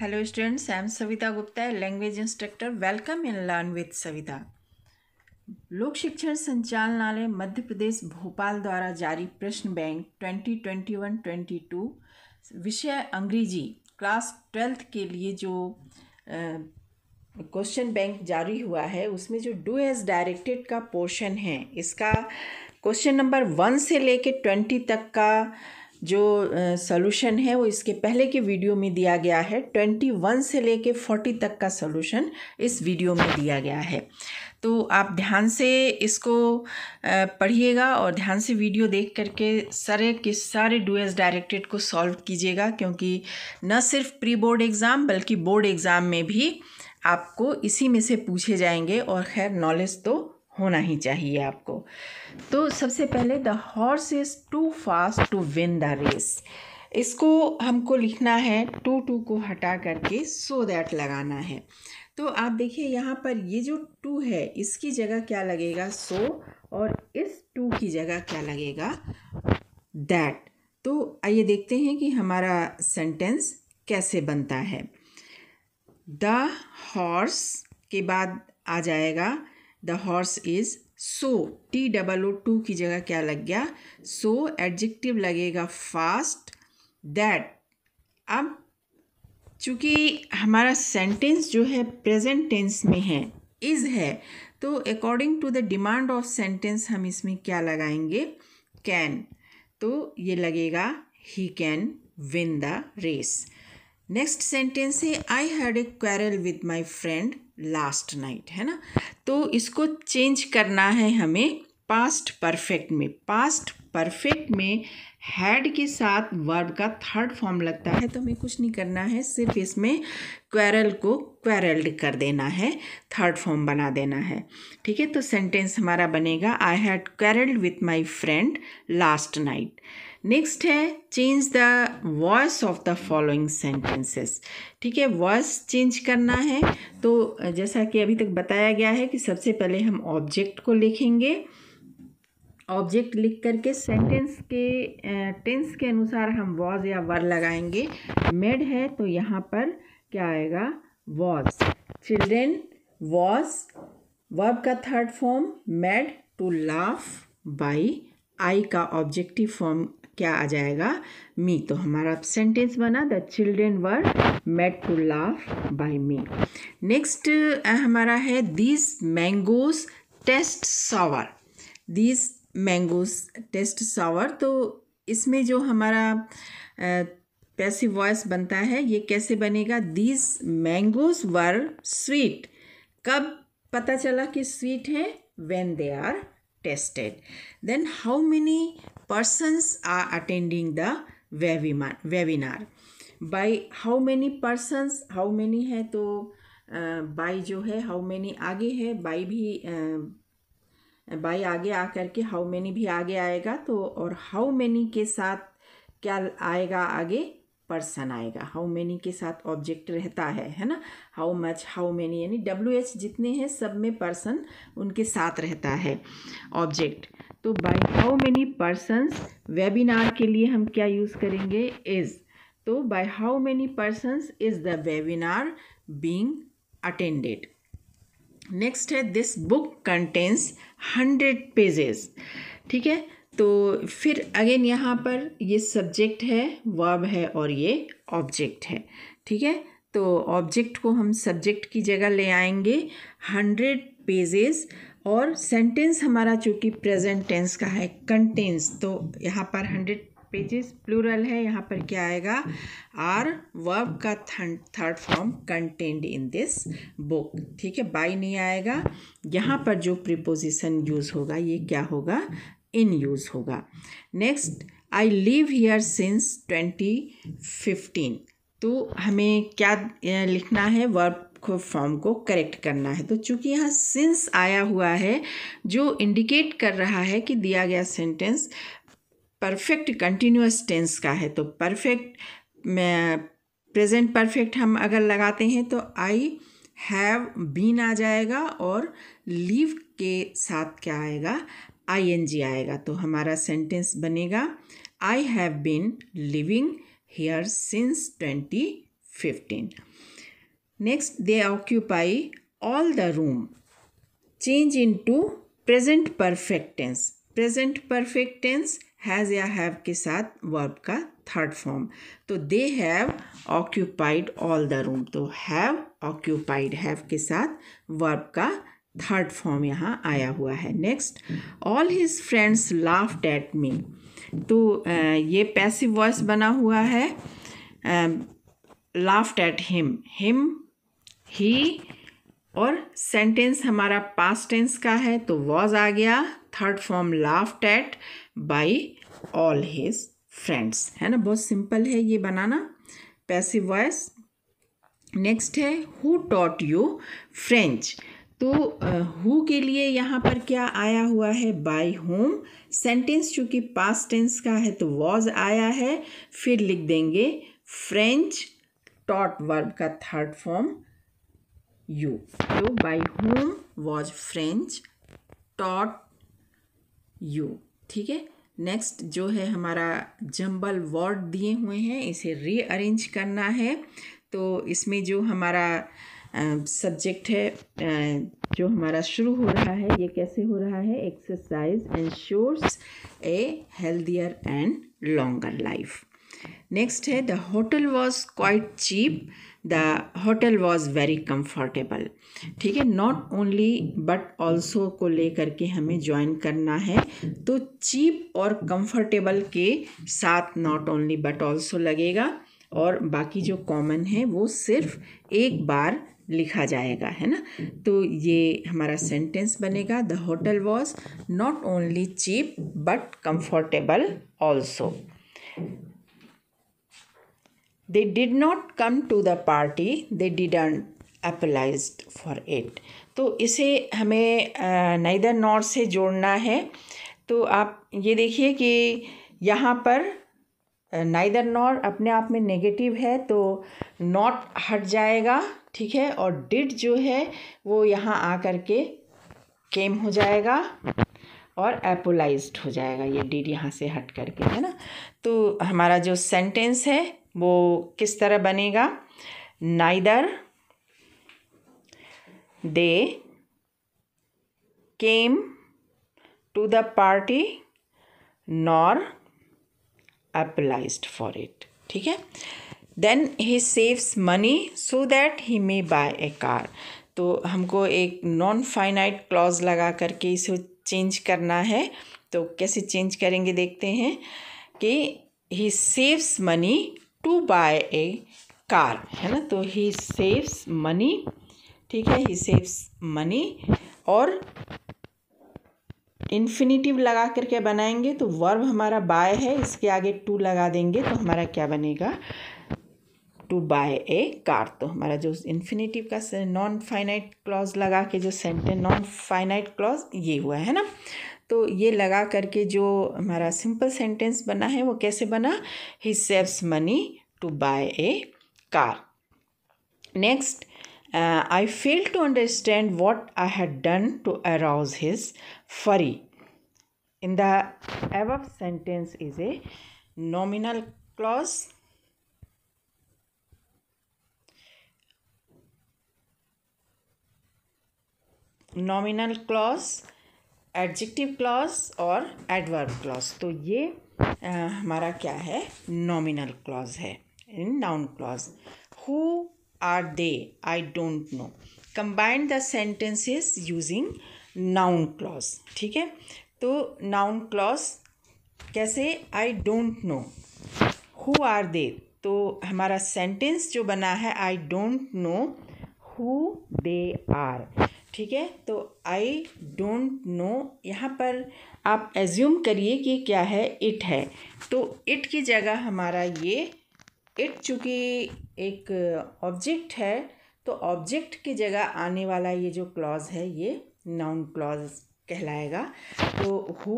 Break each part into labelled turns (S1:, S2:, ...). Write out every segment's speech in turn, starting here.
S1: Hello students I Savita Gupta है language instructor welcome in learn with Savita Lok Shikshan Sanchalanalaya Madhya Pradesh Bhopal द्वारा जारी प्रश्न बैंक 2021-22 विषय अंग्रेजी क्लास ट्वेल्थ के लिए जो क्वेश्चन बैंक जारी हुआ है उसमें जो डू एज डायरेक्टेड का पोर्शन है इसका क्वेश्चन नंबर वन से लेके ट्वेंटी तक का uh, जो सोलूशन है वो इसके पहले के वीडियो में दिया गया है ट्वेंटी वन से लेके फोर्टी तक का सोलूशन इस वीडियो में दिया गया है तो आप ध्यान से इसको पढ़िएगा और ध्यान से वीडियो देख करके सारे के सारे डूएस डायरेक्टेड को सॉल्व कीजिएगा क्योंकि न सिर्फ प्री बोर्ड एग्ज़ाम बल्कि बोर्ड एग्ज़ाम में भी आपको इसी में से पूछे जाएंगे और खैर नॉलेज तो होना ही चाहिए आपको तो सबसे पहले the horse is too fast to win the race इसको हमको लिखना है टू टू को हटा करके सो so दैट लगाना है तो आप देखिए यहाँ पर ये जो टू है इसकी जगह क्या लगेगा सो so, और इस टू की जगह क्या लगेगा दैट तो आइए देखते हैं कि हमारा सेंटेंस कैसे बनता है द हॉर्स के बाद आ जाएगा the horse is so T double O too की जगह क्या लग गया सो so, एडजेक्टिव लगेगा फास्ट दैट अब चूंकि हमारा सेंटेंस जो है प्रेजेंट टेंस में है इज़ है तो according to the demand of sentence हम इसमें क्या लगाएंगे कैन तो ये लगेगा ही can win the race next sentence है I had a quarrel with my friend last night है ना तो इसको चेंज करना है हमें पास्ट परफेक्ट में पास्ट परफेक्ट में हैड के साथ वर्ब का थर्ड फॉर्म लगता है तो हमें कुछ नहीं करना है सिर्फ इसमें क्वेरल को क्वेरल्ड कर देना है थर्ड फॉर्म बना देना है ठीक है तो सेंटेंस हमारा बनेगा I had quarrelled with my friend last night next है change the voice of the following sentences ठीक है वॉइस चेंज करना है तो जैसा कि अभी तक बताया गया है कि सबसे पहले हम ऑब्जेक्ट को लिखेंगे ऑब्जेक्ट लिख करके सेंटेंस के टेंस के अनुसार हम वॉज या वर लगाएंगे मेड है तो यहाँ पर क्या आएगा वॉज चिल्ड्रेन वॉज वर्ब का third form made to laugh by I का ऑब्जेक्टिव फॉर्म क्या आ जाएगा मी तो हमारा सेंटेंस बना the children were made to laugh by me next हमारा है this mangoes taste sour this mangoes taste sour तो इसमें जो हमारा पैसिव वॉइस बनता है ये कैसे बनेगा दिस मैंगोज वर स्वीट कब पता चला कि स्वीट है when they are tasted then how many persons are attending the webinar by how many persons how many है तो बाई जो है हाउ मैनी आगे है बाई भी बाई आगे आ करके हाउ मैनी भी आगे आएगा तो और हाउ मैनी के साथ क्या आएगा आगे पर्सन आएगा हाउ मैनी के साथ ऑब्जेक्ट रहता है है ना हाउ मच हाउ मैनी यानी डब्ल्यू एच जितने हैं सब में पर्सन उनके साथ रहता है ऑब्जेक्ट तो by how many persons webinar के लिए हम क्या यूज़ करेंगे इज़ तो by how many persons is the webinar being attended next है this book contains hundred pages ठीक है तो फिर अगेन यहाँ पर ये सब्जेक्ट है वर्ब है और ये ऑब्जेक्ट है ठीक है तो ऑब्जेक्ट को हम सब्जेक्ट की जगह ले आएंगे हंड्रेड पेजेस और सेंटेंस हमारा चूँकि प्रेजेंट टेंस का है कंटेंस तो यहाँ पर हंड्रेड पेजेस प्लूरल है यहाँ पर क्या आएगा आर वर्ब का third form contained in this book ठीक है बाई नहीं आएगा यहाँ पर जो प्रिपोजिशन यूज़ होगा ये क्या होगा इन यूज़ होगा next I live here since twenty fifteen तो हमें क्या लिखना है वर्ब को फॉर्म को करेक्ट करना है तो चूंकि यहाँ सिंस आया हुआ है जो इंडिकेट कर रहा है कि दिया गया सेंटेंस परफेक्ट कंटिन्यूस टेंस का है तो परफेक्ट प्रेजेंट परफेक्ट हम अगर लगाते हैं तो आई हैव बीन आ जाएगा और लीव के साथ क्या आएगा आई एन जी आएगा तो हमारा सेंटेंस बनेगा I have been living here since twenty fifteen Next, they occupy all the room. Change into present perfect tense. Present perfect tense has या हैव के साथ वर्ब का थर्ड फॉर्म तो they have occupied all the room तो have occupied have के साथ verb का third form यहाँ आया हुआ है next all his friends laughed at me तो ये पैसिव वॉइस बना हुआ है लाफ्ड एट हिम हिम ही और सेंटेंस हमारा पास्ट टेंस का है तो वॉज आ गया third form laughed at by all his friends है ना बहुत सिंपल है ये बनाना पैसिव वॉयस नेक्स्ट है हु टॉट यू फ्रेंच तो हु के लिए यहाँ पर क्या आया हुआ है बाई होम सेंटेंस चूँकि पास्ट टेंस का है तो वॉज आया है फिर लिख देंगे फ्रेंच टॉट वर्ब का third form you. You by whom was French taught you. ठीक है नेक्स्ट जो है हमारा जम्बल वर्ड दिए हुए हैं इसे रीअरेंज करना है तो इसमें जो हमारा सब्जेक्ट है जो हमारा शुरू हो रहा है ये कैसे हो रहा है exercise ensures a healthier and longer life next है the hotel was quite cheap the hotel was very comfortable ठीक है नॉट ओनली बट ऑल्सो को लेकर के हमें ज्वाइन करना है तो चीप और कम्फर्टेबल के साथ नॉट ओनली बट ऑल्सो लगेगा और बाकी जो कॉमन है वो सिर्फ एक बार लिखा जाएगा है ना तो ये हमारा सेंटेंस बनेगा the hotel was not only cheap but comfortable also they did not come to the party they didn't applied for it तो इसे हमें नैदर नॉर से जोड़ना है तो आप ये देखिए कि यहाँ पर नाइदर नॉर अपने आप में नेगेटिव है तो नॉट हट जाएगा ठीक है और डिड जो है वो यहाँ आ कर के केम हो जाएगा और एपोलाइज हो जाएगा ये डिड यहाँ से हट करके है ना तो हमारा जो सेंटेंस है वो किस तरह बनेगा neither they came to the party nor applies for it ठीक है then he saves money so that he may buy a car तो हमको एक नॉन फाइनाइट क्लॉज लगा करके इसे चेंज करना है तो कैसे चेंज करेंगे देखते हैं कि he saves money to buy a car है ना तो ही सेव्स मनी ठीक है ही सेव्स मनी और इन्फिनिटिव लगा करके बनाएंगे तो वर्ब हमारा बाय है इसके आगे टू लगा देंगे तो हमारा क्या बनेगा टू बाय ए कार तो हमारा जो इन्फिनेटिव का नॉन फाइनाइट क्लॉज लगा के जो सेंटेंस नॉन फाइनाइट क्लॉज ये हुआ है ना तो ये लगा करके जो हमारा सिंपल सेंटेंस बना है वो कैसे बना he saves money to buy a car next I fail to understand what I had done to arouse his fury in the above sentence is a nominal clause nominal clause adjective clause और adverb clause तो ये आ, हमारा क्या है nominal clause है in noun clause who are they I don't know combined the sentences using noun clause ठीक है तो नाउन क्लॉज कैसे आई don't know who are they तो हमारा सेंटेंस जो बना है I don't know who they are ठीक है तो आई डोंट नो यहाँ पर आप एज्यूम करिए कि क्या है इट है तो इट की जगह हमारा ये इट चूँकि एक ऑब्जेक्ट है तो ऑब्जेक्ट की जगह आने वाला ये जो क्लॉज है ये नाउन क्लॉज कहलाएगा तो हु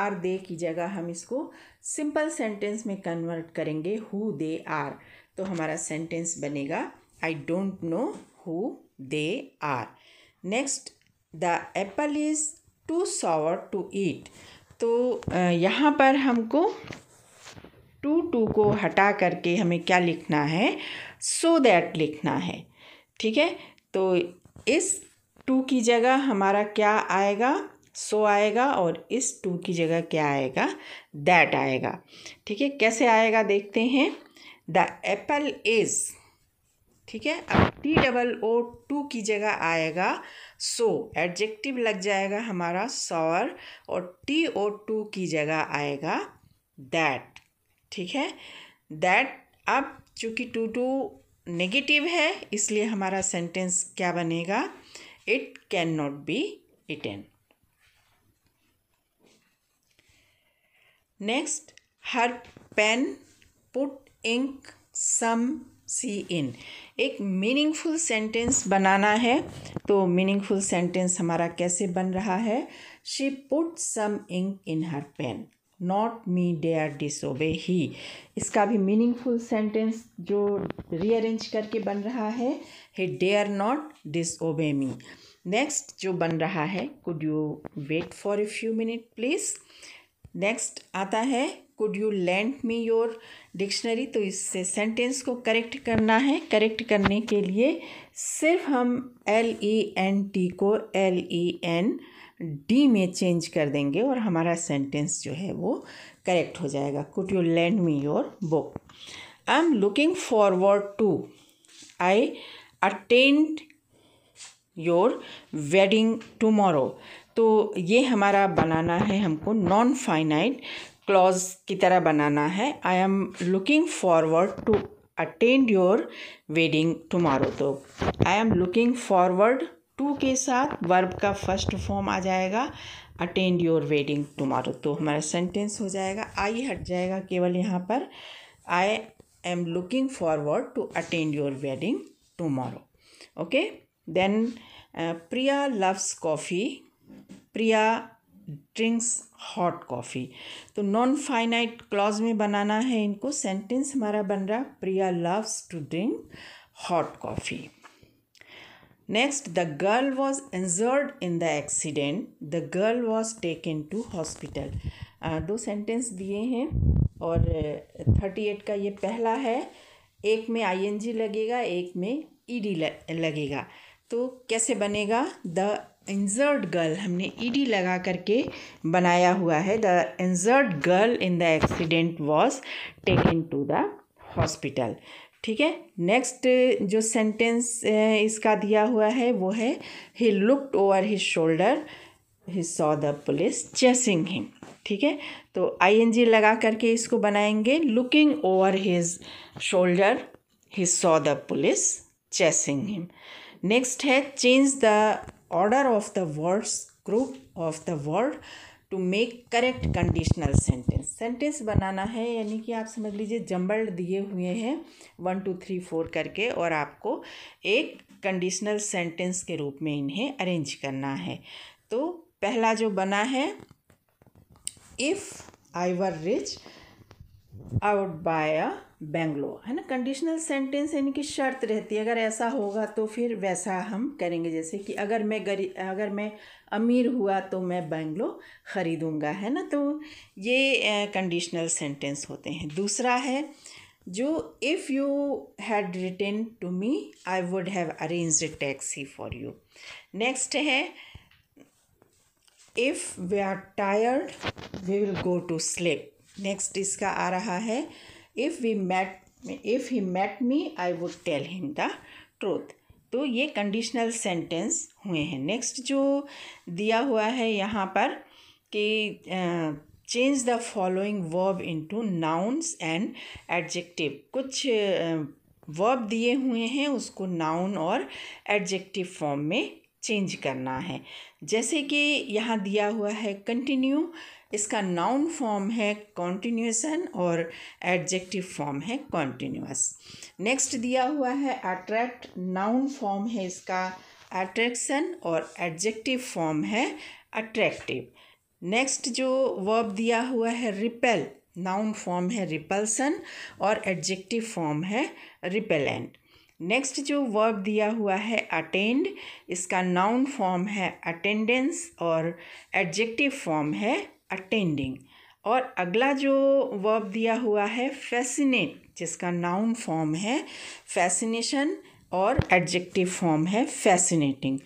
S1: आर दे की जगह हम इसको सिंपल सेंटेंस में कन्वर्ट करेंगे हु दे आर तो हमारा सेंटेंस बनेगा I don't know who they are next the apple is too sour to eat तो यहाँ पर हमको टू टू को हटा करके हमें क्या लिखना है सो so दैट लिखना है ठीक है तो इस टू की जगह हमारा क्या आएगा सो so आएगा और इस टू की जगह क्या आएगा दैट आएगा ठीक है कैसे आएगा देखते हैं द एप्पल इज़ ठीक है अब टी डबल ओ टू की जगह आएगा सो एडजेक्टिव लग जाएगा हमारा सौर और टी ओ टू की जगह आएगा दैट ठीक है दैट अब चूंकि टू टू नेगेटिव है इसलिए हमारा सेंटेंस क्या बनेगा it can not be eaten next her pen put ink some C in एक मीनिंगफुल सेंटेंस बनाना है तो मीनिंगफुल सेंटेंस हमारा कैसे बन रहा है she put some ink in her pen not me dare obey ही इसका भी मीनिंगफुल सेंटेंस जो रीअरेंज करके बन रहा है हे डेयर नॉट डिस ओबे मी नेक्स्ट जो बन रहा है could you wait for a few minute please next आता है could you lend me your dictionary तो इससे सेंटेंस को करेक्ट करना है करेक्ट करने के लिए सिर्फ हम एल ई एन टी को एल ई एन डी में चेंज कर देंगे और हमारा सेंटेंस जो है वो करेक्ट हो जाएगा could you lend me your book I am looking forward to I attend your wedding tomorrow तो ये हमारा बनाना है हमको नॉन फाइनाइट क्लॉज की तरह बनाना है I am looking forward to attend your wedding tomorrow तो I am looking forward to के साथ वर्ब का फर्स्ट फॉर्म आ जाएगा अटेंड योर वेडिंग टुमारो तो हमारा सेंटेंस हो जाएगा आई हट जाएगा केवल यहाँ पर I am looking forward to attend your wedding tomorrow okay then Priya loves coffee Priya drinks hot coffee तो नॉन फाइनाइट क्लॉज में बनाना है इनको सेंटेंस हमारा बन रहा Priya loves to drink hot coffee next the girl was injured in the accident the girl was taken to hospital दो sentence दिए हैं और थर्टी एट का ये पहला है एक में आई एन जी लगेगा एक में ई डी लगेगा तो कैसे बनेगा द इंजर्ड गर्ल हमने ई डी लगा करके बनाया हुआ है the injured girl in the accident was taken to the hospital ठीक है नेक्स्ट जो सेंटेंस eh, इसका दिया हुआ है वो है he looked over his shoulder he saw the police chasing him ठीक है तो आई एन जी लगा करके इसको बनाएंगे looking over his shoulder he saw the police chasing him next है change the order of the words group of the word to make correct conditional sentence sentence बनाना है यानी कि आप समझ लीजिए जम्बल्ड दिए हुए हैं वन टू थ्री फोर करके और आपको एक कंडीशनल सेंटेंस के रूप में इन्हें अरेंज करना है तो पहला जो बना है if I were rich I'd buy a bungalow है ना कंडीशनल सेंटेंस यानी कि शर्त रहती है अगर ऐसा होगा तो फिर वैसा हम करेंगे जैसे कि अगर मैं गरी अगर मैं अमीर हुआ तो मैं बेंगलो ख़रीदूँगा है ना तो ये कंडीशनल सेंटेंस होते हैं दूसरा है जो if you had return to me I would have arrange taxi for you next है if we are tired we will go to sleep next इसका आ रहा है if we met if he met me I would tell him the truth तो ये conditional sentence हुए हैं next जो दिया हुआ है यहाँ पर कि change the following verb into nouns and adjective कुछ वर्ब दिए हुए हैं उसको नाउन और एडजेक्टिव फॉर्म में चेंज करना है जैसे कि यहाँ दिया हुआ है कंटिन्यू इसका नाउन फॉर्म है कॉन्टिन्यूसन और एडजेक्टिव फॉर्म है कॉन्टिन्यूस नेक्स्ट दिया हुआ है अट्रैक्ट नाउन फॉर्म है इसका अट्रैक्शन और एडजेक्टिव फॉर्म है अट्रैक्टिव नेक्स्ट जो वर्ब दिया हुआ है रिपेल नाउन फॉर्म है रिपल्सन और एडजेक्टिव फॉर्म है रिपेलेंट नेक्स्ट जो वर्ब दिया हुआ है अटेंड इसका नाउन फॉर्म है अटेंडेंस और एडजेक्टिव फॉर्म है अटेंडिंग और अगला जो वर्ब दिया हुआ है फैसिनेट जिसका नाउन फॉर्म है फैसिनेशन और एडजेक्टिव फॉर्म है fascinating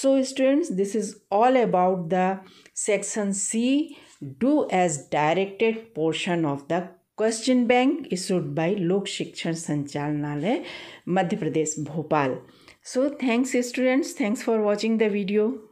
S1: so students this is all about the section C do as directed portion of the question bank issued by Lok Shikshan Sanchalanalaya Madhya Pradesh Bhopal so thanks students thanks for watching the video